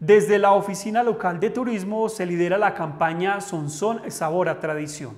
Desde la Oficina Local de Turismo se lidera la campaña Sonson Sabor a Tradición,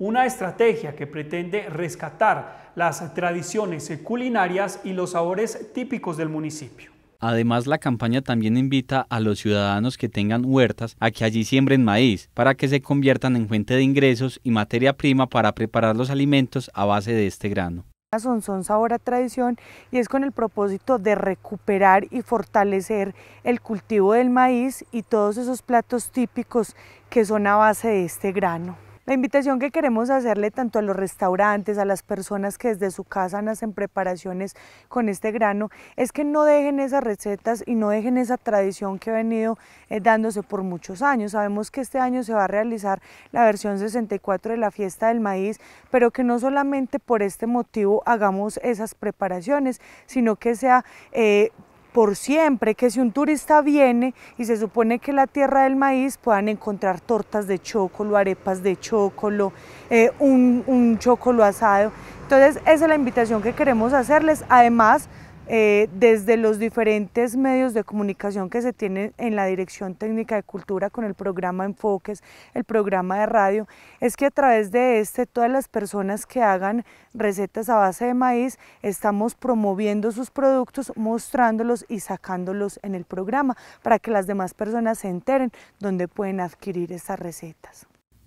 una estrategia que pretende rescatar las tradiciones culinarias y los sabores típicos del municipio. Además, la campaña también invita a los ciudadanos que tengan huertas a que allí siembren maíz para que se conviertan en fuente de ingresos y materia prima para preparar los alimentos a base de este grano. Son Sabor a Tradición y es con el propósito de recuperar y fortalecer el cultivo del maíz y todos esos platos típicos que son a base de este grano. La invitación que queremos hacerle tanto a los restaurantes, a las personas que desde su casa hacen preparaciones con este grano, es que no dejen esas recetas y no dejen esa tradición que ha venido eh, dándose por muchos años. Sabemos que este año se va a realizar la versión 64 de la fiesta del maíz, pero que no solamente por este motivo hagamos esas preparaciones, sino que sea... Eh, por siempre, que si un turista viene y se supone que la tierra del maíz puedan encontrar tortas de chocolo, arepas de chocolo, eh, un, un chocolo asado. Entonces esa es la invitación que queremos hacerles. Además, eh, desde los diferentes medios de comunicación que se tienen en la Dirección Técnica de Cultura con el programa Enfoques, el programa de radio, es que a través de este todas las personas que hagan recetas a base de maíz estamos promoviendo sus productos, mostrándolos y sacándolos en el programa para que las demás personas se enteren dónde pueden adquirir esas recetas.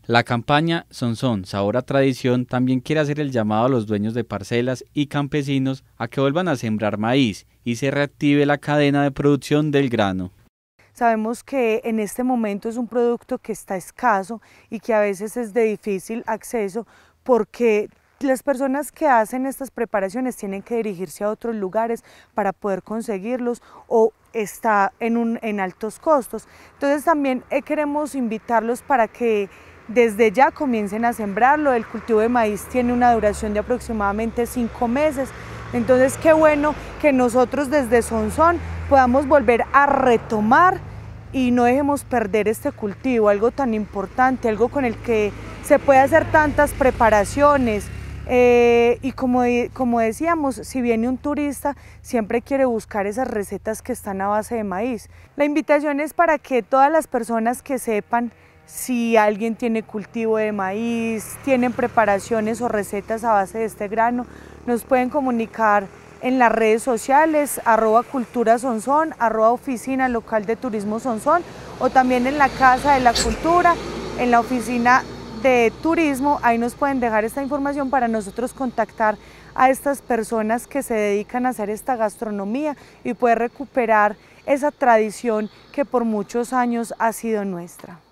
La campaña Sonsón Sabor a Tradición también quiere hacer el llamado a los dueños de parcelas y campesinos a que vuelvan a sembrar maíz y se reactive la cadena de producción del grano. Sabemos que en este momento es un producto que está escaso y que a veces es de difícil acceso porque las personas que hacen estas preparaciones tienen que dirigirse a otros lugares para poder conseguirlos o está en, un, en altos costos. Entonces también eh, queremos invitarlos para que desde ya comiencen a sembrarlo. El cultivo de maíz tiene una duración de aproximadamente cinco meses. Entonces, qué bueno que nosotros desde Sonsón podamos volver a retomar y no dejemos perder este cultivo, algo tan importante, algo con el que se puede hacer tantas preparaciones. Eh, y como, como decíamos, si viene un turista, siempre quiere buscar esas recetas que están a base de maíz. La invitación es para que todas las personas que sepan si alguien tiene cultivo de maíz, tienen preparaciones o recetas a base de este grano, nos pueden comunicar en las redes sociales, arroba cultura Sonson, arroba oficina local de turismo Sonson, o también en la Casa de la Cultura, en la oficina de turismo, ahí nos pueden dejar esta información para nosotros contactar a estas personas que se dedican a hacer esta gastronomía y poder recuperar esa tradición que por muchos años ha sido nuestra.